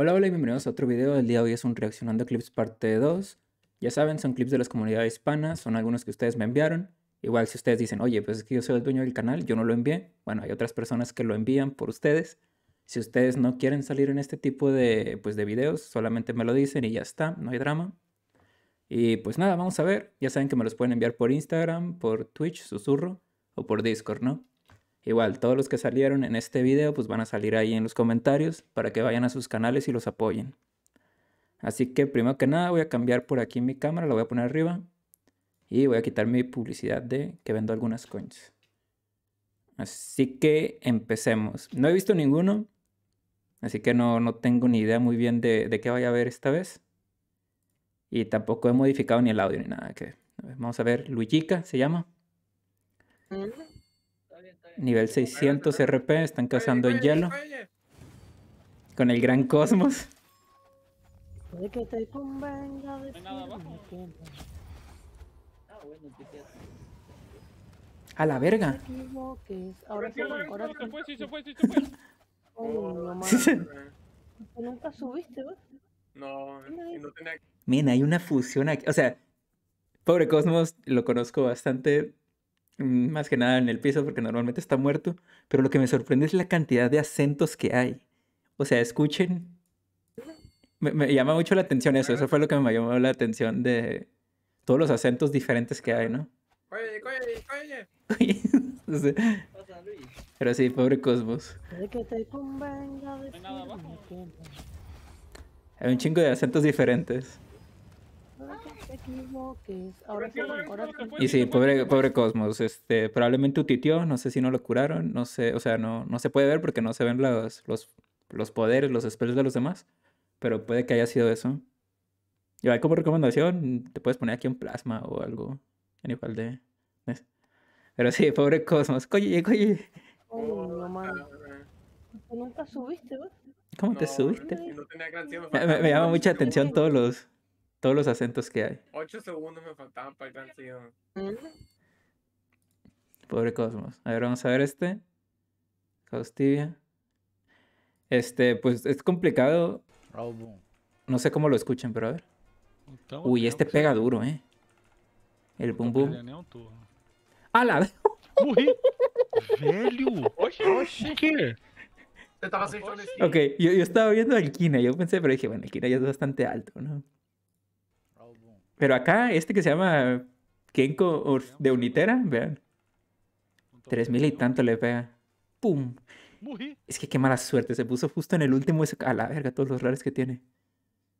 Hola, hola y bienvenidos a otro video. El día de hoy es un Reaccionando Clips parte 2. Ya saben, son clips de las comunidades hispanas, son algunos que ustedes me enviaron. Igual si ustedes dicen, oye, pues es que yo soy el dueño del canal, yo no lo envié. Bueno, hay otras personas que lo envían por ustedes. Si ustedes no quieren salir en este tipo pues, de videos, solamente me lo dicen y ya está, no hay drama. Y pues nada, vamos a ver. Ya saben que me los pueden enviar por Instagram, por Twitch, susurro, o por Discord, ¿no? Igual, todos los que salieron en este video pues van a salir ahí en los comentarios para que vayan a sus canales y los apoyen. Así que primero que nada voy a cambiar por aquí mi cámara, la voy a poner arriba. Y voy a quitar mi publicidad de que vendo algunas coins. Así que empecemos. No he visto ninguno, así que no, tengo ni idea muy bien de, qué vaya a ver esta vez. Y tampoco he modificado ni el audio ni nada. Que, vamos a ver, Luigica se llama. Mm. Nivel 600 RP, están cazando en hielo. Con el gran cosmos. Puede que ah, te convenga A la verga. ahora se fue, se fue, se fue. Oh, no, Nunca subiste, No, no tenía... Mira, hay una fusión aquí. O sea, pobre Cosmos, lo conozco bastante Mm, más que nada en el piso porque normalmente está muerto, pero lo que me sorprende es la cantidad de acentos que hay. O sea, escuchen. Me, llama mucho la atención eso, eso fue lo que me llamó la atención de todos los acentos diferentes que hay, ¿no? Oye, oye, oye. Pero sí, pobre Cosmos. Hay un chingo de acentos diferentes y sí, pobre, pobre Cosmos. Este, probablemente utitió, no sé si no lo curaron, no sé, o sea, no, no se puede ver porque no se ven los, los, los poderes, los spells de los demás, pero puede que haya sido eso. Y como recomendación, te puedes poner aquí un plasma o algo, en de... Pero sí, pobre Cosmos. Coye, coye. Oh, ¿Cómo te subiste? me llama mucha atención todos los todos los acentos que hay. Ocho segundos me faltaban para el canción mm. Pobre Cosmos. A ver, vamos a ver este. Caustivia. Este, pues es complicado. No sé cómo lo escuchen, pero a ver. Uy, este pega duro, eh. El bum bum. ¡A la! Uy, Oye, ¿qué? Ok, yo, yo estaba viendo al Kina, yo pensé, pero dije, bueno, el Kina ya es bastante alto, ¿no? Pero acá, este que se llama Kenko de Unitera, vean. Tres mil y tanto le pega. ¡Pum! Es que qué mala suerte. Se puso justo en el último. A la verga, todos los rares que tiene.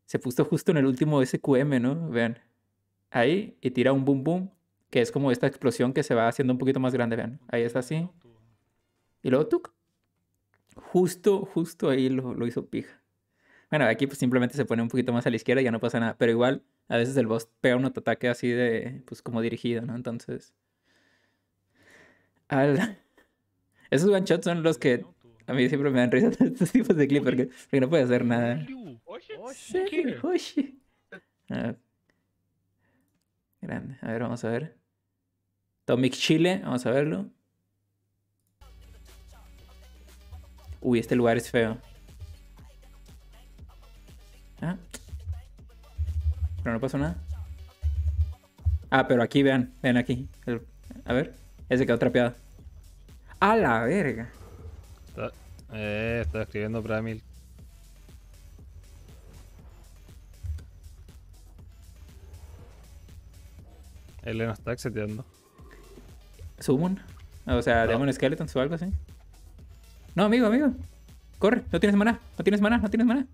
Se puso justo en el último SQM, ¿no? Vean. Ahí y tira un boom boom. Que es como esta explosión que se va haciendo un poquito más grande. Vean. Ahí es así. Y luego tuk. Justo, justo ahí lo, lo hizo pija. Bueno, aquí pues simplemente se pone un poquito más a la izquierda y ya no pasa nada. Pero igual, a veces el boss pega un ataque así de, pues como dirigido, ¿no? Entonces... Esos one shots son los que a mí siempre me dan risa estos tipos de clips porque, no puede hacer nada. grande. A ver, vamos a ver. Tomic Chile, vamos a verlo. Uy, este lugar es feo. no pasó nada. Ah, pero aquí, vean, vean aquí. a ver, ese quedó trapeado. ¡A la verga! Está, eh, escribiendo para mil. Él no está exeteando. ¿Summon? O sea, Demon Skeletons o algo así. No, amigo, amigo. Corre, no tienes maná, no tienes maná, no tienes maná.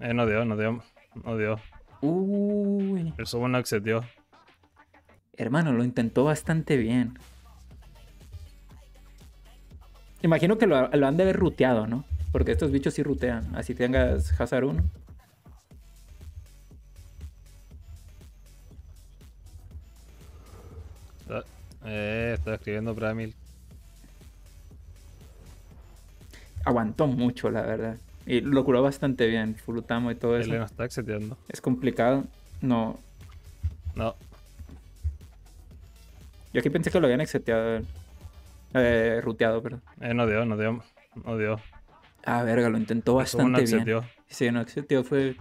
Eh, no dio, no dio, no dio. Uy. El lo no accedió. Hermano, lo intentó bastante bien. Imagino que lo, han de haber ruteado, ¿no? Porque estos bichos sí rutean. Así tengas Hazar 1. Está, ah, eh, escribiendo Bramil. Aguantó mucho, la verdad. Y lo curó bastante bien, Furutamo y todo eso. Él está exeteando. Es complicado. No. No. Yo aquí pensé que lo habían exeteado. Eh, ruteado, perdón. Eh, no dio, no dio. No dio. Ah, verga, lo intentó bastante bien. Sí, no exeteó, fue.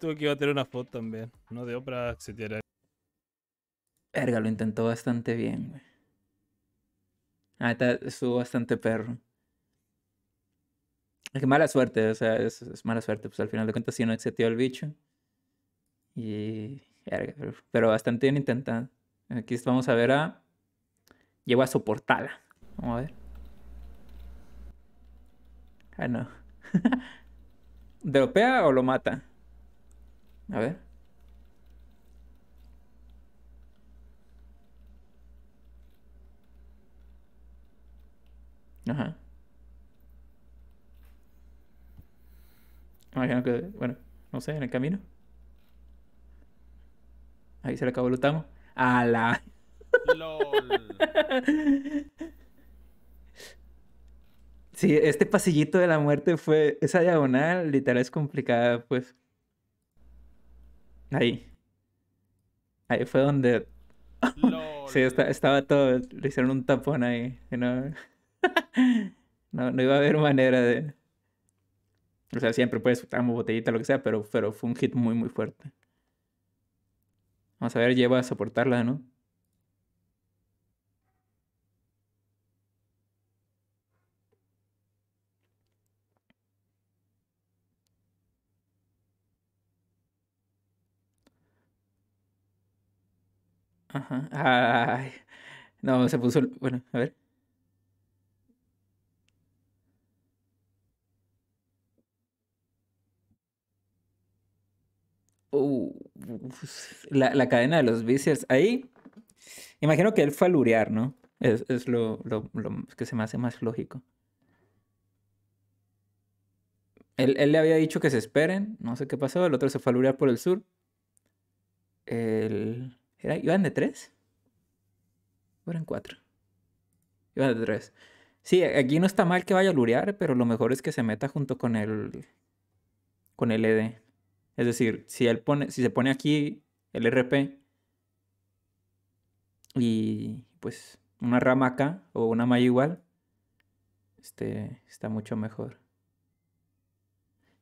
Tuve que iba a tener una foto también. No dio para exetear. Verga, lo intentó bastante bien, güey. Ah, está, estuvo bastante perro. Es que mala suerte, o sea, es, mala suerte. Pues al final de cuentas sí no existió el bicho. Y... Pero bastante bien intentado. Aquí vamos a ver a... llegó a soportarla. Vamos a ver. Ah, no. ¿Dropea o lo mata? A ver. Ajá. Imagino que, bueno, no sé, en el camino. Ahí se le acabó el utamo. A la. LOL. Sí, este pasillito de la muerte fue. Esa diagonal, literal, es complicada, pues. Ahí. Ahí fue donde. LOL. Sí, estaba todo. Le hicieron un tapón ahí. No, no, no iba a haber manera de. O sea, siempre puedes una botellita, lo que sea, pero, pero fue un hit muy, muy fuerte. Vamos a ver, lleva a soportarla, ¿no? Ajá. Ay. No, se puso. Bueno, a ver. la, la cadena de los vicios. Ahí, imagino que él fue a lurear, ¿no? Es, lo, que se me hace más lógico. Él, le había dicho que se esperen, no sé qué pasó, el otro se fue a lurear por el sur. El... ¿Era, ¿Iban de tres? ¿O eran cuatro? Iban de tres. Sí, aquí no está mal que vaya a lurear, pero lo mejor es que se meta junto con el... con el ED. Es decir, si él pone, si se pone aquí el RP y pues una rama acá o una malla igual, este está mucho mejor.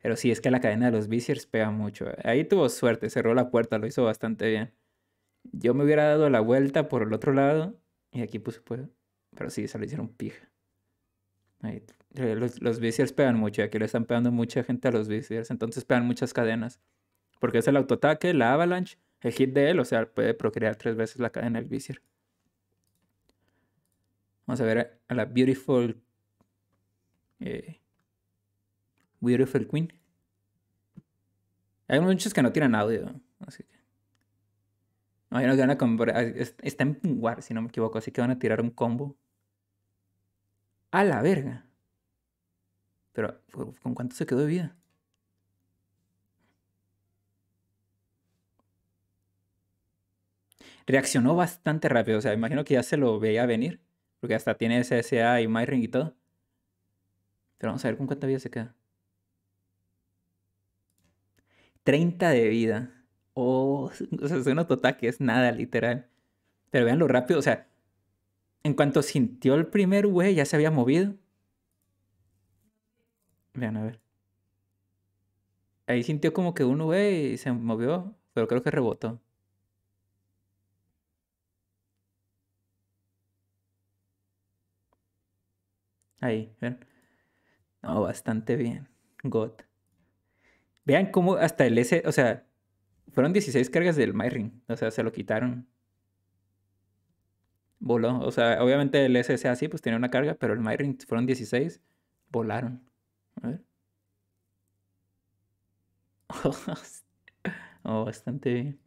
Pero sí, es que la cadena de los viciers pega mucho. Ahí tuvo suerte, cerró la puerta, lo hizo bastante bien. Yo me hubiera dado la vuelta por el otro lado y aquí puse pues. Pero sí, se lo hicieron pija. Eh, los, los pegan mucho, aquí le están pegando mucha gente a los viciers, entonces pegan muchas cadenas. Porque es el autoataque, la avalanche, el hit de él, o sea, puede procrear tres veces la cadena del visier. Vamos a ver a la Beautiful. Eh, beautiful Queen. Hay muchos que no tiran audio, así que. No, que van a comprar. Está en War, si no me equivoco, así que van a tirar un combo. A la verga. Pero, pues, ¿con cuánto se quedó de vida? Reaccionó bastante rápido, o sea, imagino que ya se lo veía venir, porque hasta tiene SSA y MyRing y todo. Pero vamos a ver con cuánta vida se queda. 30 de vida. Oh, o sea, es un que es nada, literal. Pero vean lo rápido, o sea, en cuanto sintió el primer güey, ya se había movido. Vean, a ver. Ahí sintió como que un y se movió, pero creo que rebotó. Ahí, vean. No, bastante bien. God. Vean cómo hasta el S, o sea, fueron 16 cargas del Myring, o sea, se lo quitaron voló. O sea, obviamente el SSA así pues tenía una carga, pero el Myring fueron 16, volaron. A ver. oh, bastante bien.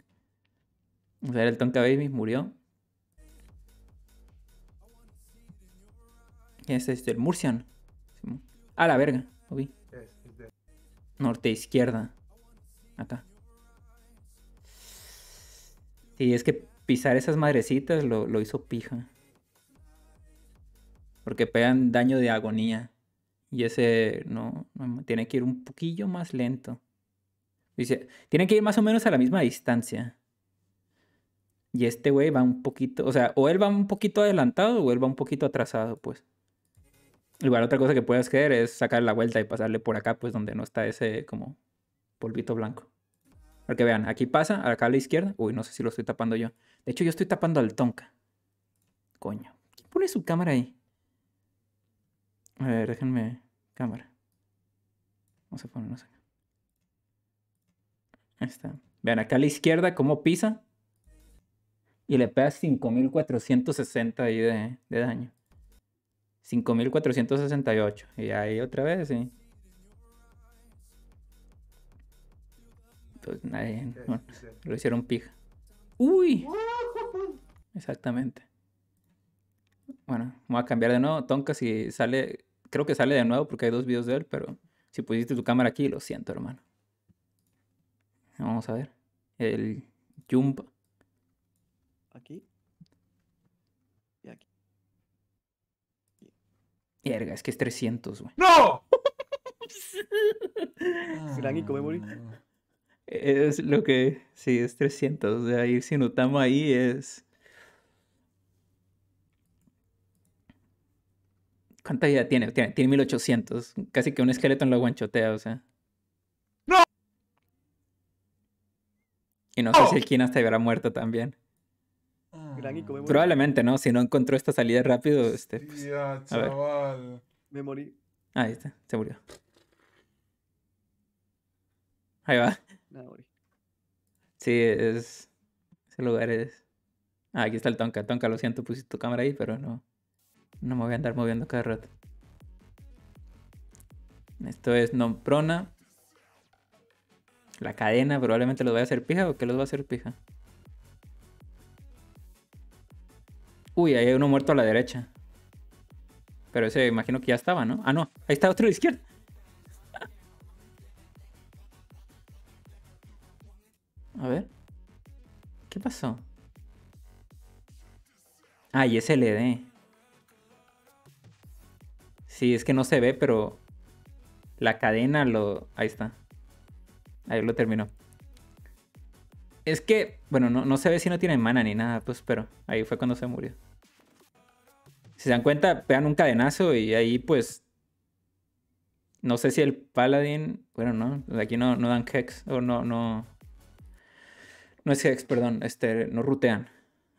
O sea, el Tonka Baby murió. ¿Quién es este? El Murcian. A la verga, lo vi. Norte izquierda. Acá. Y es que pisar esas madrecitas lo, hizo pija. Porque pegan daño de agonía. Y ese no, no, tiene que ir un poquillo más lento. Dice, tiene que ir más o menos a la misma distancia. Y este güey va un poquito, o sea, o él va un poquito adelantado o él va un poquito atrasado, pues. Igual otra cosa que puedes hacer es sacar la vuelta y pasarle por acá, pues donde no está ese como polvito blanco. para que vean, aquí pasa, acá a la izquierda. Uy, no sé si lo estoy tapando yo. De hecho, yo estoy tapando al Tonka. Coño. ¿Quién pone su cámara ahí? A ver, déjenme. Cámara. Vamos a ponernos acá. Ahí está. Vean, acá a la izquierda cómo pisa. Y le pega 5460 ahí de, de daño. 5468. Y ahí otra vez, sí. Pues nadie. lo hicieron pija. Uy. Exactamente. Bueno, voy a cambiar de nuevo. Tonka, si sale, creo que sale de nuevo porque hay dos videos de él, pero si pusiste tu cámara aquí, lo siento, hermano. Vamos a ver. El jump. Aquí. Y aquí. Erga, es que es 300, güey. ¡No! Gran bonito. Es lo que, sí, es 300. de ahí. Si notamos ahí es... ¿Cuánta vida tiene? Tiene, 1800. Casi que un esqueleto lo guanchotea, o sea. ¡No! Y no sé si el Kina hasta habrá muerto también. Ah. Probablemente, ¿no? Si no encontró esta salida rápido, este. Pues, ah, a ver Me morí. Ahí está, se murió. Ahí va. Sí, es. Ese lugar es. Ah, aquí está el Tonka. Tonka, lo siento, pusiste tu cámara ahí, pero no. No me voy a andar moviendo cada rato. Esto es Nomprona. La cadena probablemente los voy a hacer pija o que los va a hacer pija. Uy, ahí hay uno muerto a la derecha. Pero ese imagino que ya estaba, ¿no? Ah, no. Ahí está otro de izquierda. A ver. ¿Qué pasó? Ah, y es LED. Sí, es que no se ve, pero la cadena lo... Ahí está. Ahí lo terminó. Es que, bueno, no, no se ve si no tiene mana ni nada, pues, pero ahí fue cuando se murió. Si se dan cuenta, pegan un cadenazo y ahí, pues... No sé si el paladín... Bueno, no, aquí no, no dan hex o no, no, no es hex, perdón, este, no rutean.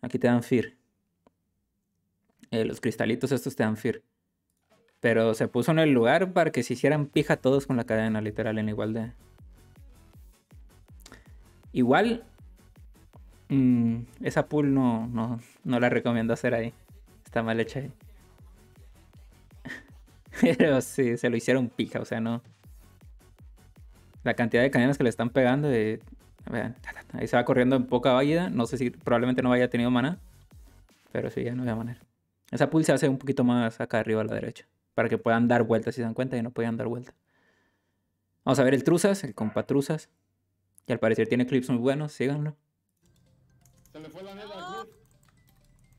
Aquí te dan fear. Eh, los cristalitos estos te dan fear. Pero se puso en el lugar para que se hicieran pija todos con la cadena, literal, en igual de... Igual, mm, esa pool no, no, no la recomiendo hacer ahí. Está mal hecha ahí. Pero sí, se lo hicieron pija, o sea, no. La cantidad de cadenas que le están pegando, de, ahí se va corriendo en poca válida. No sé si probablemente no haya tenido mana Pero sí, ya no había manera. Esa pulsa se hace un poquito más acá arriba a la derecha. Para que puedan dar vueltas, si se dan cuenta, y no podían dar vueltas. Vamos a ver el Truzas, el compa Truzas. Y al parecer tiene clips muy buenos, síganlo. Se le fue la net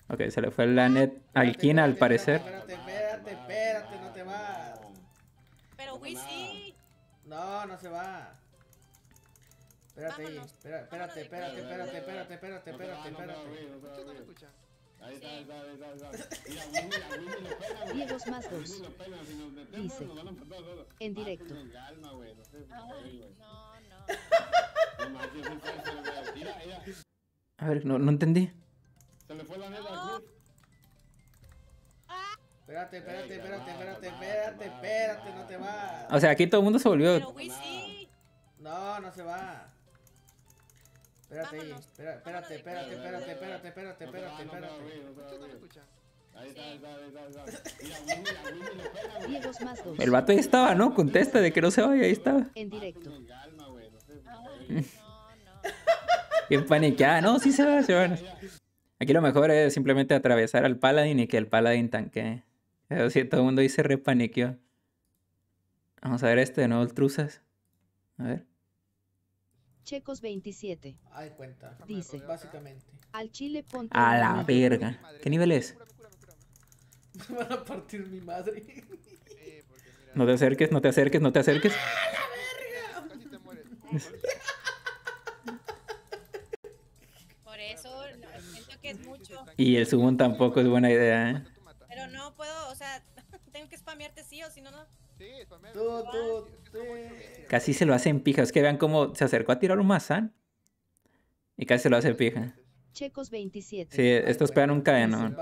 Ok, se le fue la net al al parecer. Espérate, espérate, espérate, no te vas. Pero Wisi. No, no se va. Espérate, espérate, espérate, espérate, espérate, espérate, espérate, espérate, espérate, espérate. Ahí está, ahí está, ahí está, ahí está. Mira, Winnie, más dos. si nos Dice, nos van a todos. En ah, directo. calma, güey. No, sé, ah, no, no. Mira, A ver, no, no entendí. Se le fue la neta al Espérate, espérate, espérate, espérate, espérate, espérate, no te vas. O sea, aquí todo el mundo se volvió. Pero, güey, sí. No, no se va. Espérate espérate, espérate, espérate, espérate, espérate, espérate, espérate, Ahí está, ahí está, ahí El vato ahí estaba, ¿no? Contesta de que no se vaya, ahí estaba. En directo. Ah, Bien paniqueada, no, sí se va, se va. Aquí lo mejor es simplemente atravesar al paladín y que el paladín tanque. Eso todo el mundo dice se repaniqueó. Vamos a ver este de nuevo, el A ver. Checos 27. Ay, cuenta. Dice. Básicamente. Al Chile ponte. A la verga. ¿Qué nivel es? Me van a partir mi madre. no te acerques, no te acerques, no te acerques. Ah, ¡A la verga! Por eso siento que es mucho. Y el zoom tampoco es buena idea, ¿eh? Pero no puedo, o sea, tengo que spamearte sí o si no, no. Casi se lo hacen pija. Es que vean cómo se acercó a tirar un mazán. Y casi se lo hace pija. Checos 27. Sí, estos pegan un cadenón.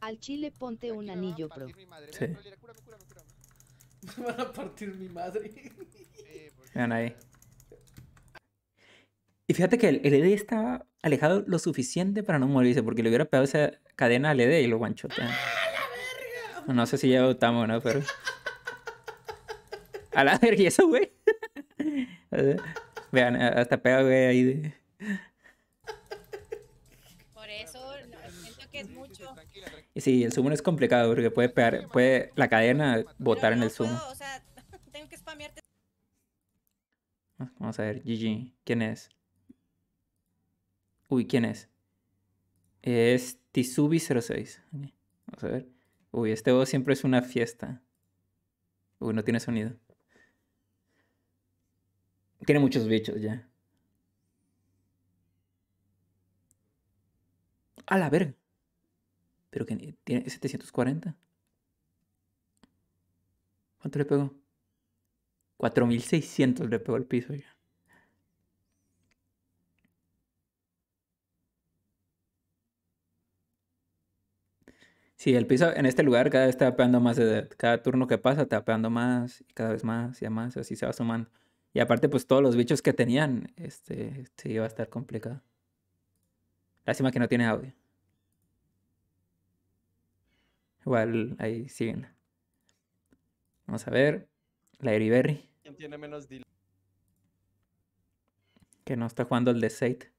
Al chile ponte un anillo, bro. Me van a partir mi madre. Pues. Vean ahí. Y fíjate que el, ED estaba alejado lo suficiente para no morirse, porque le hubiera pegado esa cadena al ED y lo guanchotean. ¡Ah, no sé si ya votamos, ¿no? Pero. A la verga, güey. Vean, hasta pega, güey, ahí. De... Por eso siento que es mucho. Y sí, el sumo es complicado porque puede pegar, puede la cadena botar en el sumo. o sea, que ah, Vamos a ver, Gigi, ¿quién es? Uy, ¿quién es? Es Tisubi06. Vamos a ver. Uy, este voz siempre es una fiesta. Uy, no tiene sonido. Tiene muchos bichos ya. A la verga. Pero que tiene 740. ¿Cuánto le pegó? 4600 le pegó al piso ya. Sí, el piso en este lugar cada vez está pegando más Cada turno que pasa está pegando más y cada vez más y más. Así se va sumando. Y aparte, pues todos los bichos que tenían, este, sí iba a estar complicado. Lástima que no tiene audio. Igual ahí siguen. Vamos a ver. La Eriberry. ¿Quién tiene menos delay? Que no está jugando el de Sate.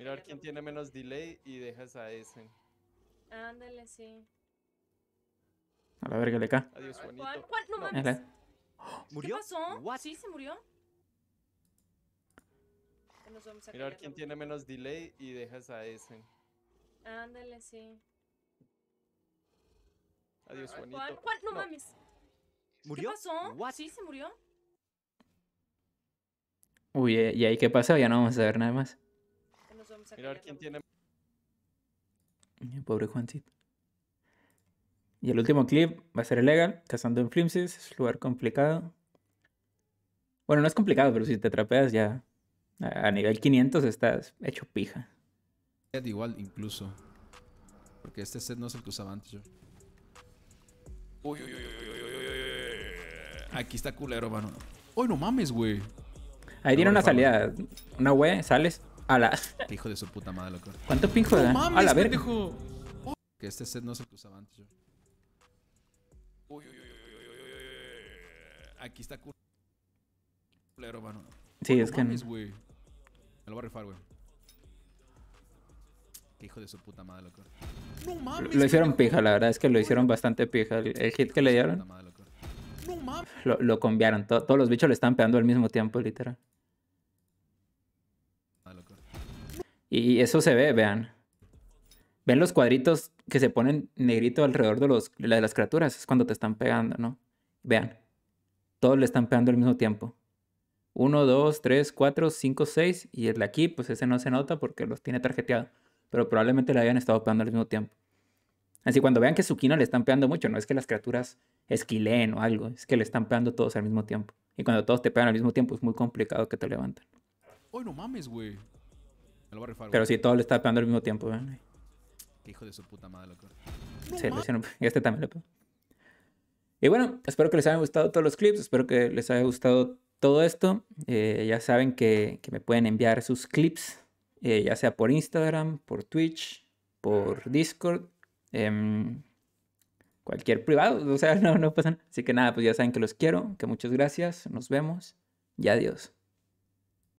ver quién tiene menos delay y dejas a ese. Ándale, sí. A la verga le cae. Adiós, Juanito. Juan, no mames. ¿Murió? ¿Qué pasó? Sí, se murió. Mira a quién tiene menos delay y dejas a ese. Ándale, sí. Adiós, Juanito. ¿Cuál? ¿Cuál? No, mames. ¿Qué pasó? Sí, se murió. Uy, eh, ¿y ahí qué pasa? Ya no vamos a ver nada más. Nos a ver quién tiene... Pobre Juancito. Y el último clip va a ser el Legal, cazando en Flimsis, es un lugar complicado. Bueno, no es complicado, pero si te atrapeas ya a nivel 500 estás hecho pija. Igual incluso. Porque este set no es el que usaba antes yo. Uy, uy, uy, uy, uy, Aquí está culero, mano. Uy, no mames, güey. Ahí tiene una salida. Una güey, sales. A la. Hijo de su puta madre, loco. ¿Cuánto pinjo da? A la verga. Que este set no es el que usaba antes yo. Uy, uy, Aquí está Sí, es que no. Me lo a rifar, hijo de su puta madre, loco. No Lo hicieron pija, la verdad es que lo hicieron bastante pija. El, hit que le dieron. Lo, lo cambiaron. todos los bichos le están pegando al mismo tiempo, literal. Y eso se ve, vean. Ven los cuadritos que se ponen negrito alrededor de, los, de las criaturas es cuando te están pegando, ¿no? Vean, todos le están pegando al mismo tiempo. Uno, dos, tres, cuatro, cinco, seis. y el de aquí, pues ese no se nota porque los tiene tarjeteado, pero probablemente le hayan estado pegando al mismo tiempo. Así cuando vean que su le están pegando mucho, no es que las criaturas esquilen o algo, es que le están pegando todos al mismo tiempo. Y cuando todos te pegan al mismo tiempo es muy complicado que te levanten. Hoy no mames, güey. Pero si sí, le están pegando al mismo tiempo, ahí. ¿eh? hijo de su puta madre, loco. Sí, Y este también lo Y bueno, espero que les hayan gustado todos los clips, espero que les haya gustado todo esto. Eh, ya saben que, me pueden enviar sus clips, eh, ya sea por Instagram, por Twitch, por Discord, em, cualquier privado, o sea, no, no pasa Así que nada, pues ya saben que los quiero, que muchas gracias, nos vemos y adiós.